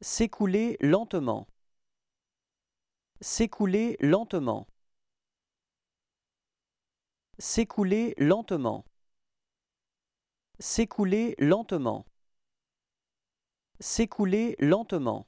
S'écouler lentement. S'écouler lentement. S'écouler lentement. S'écouler lentement. S'écouler lentement.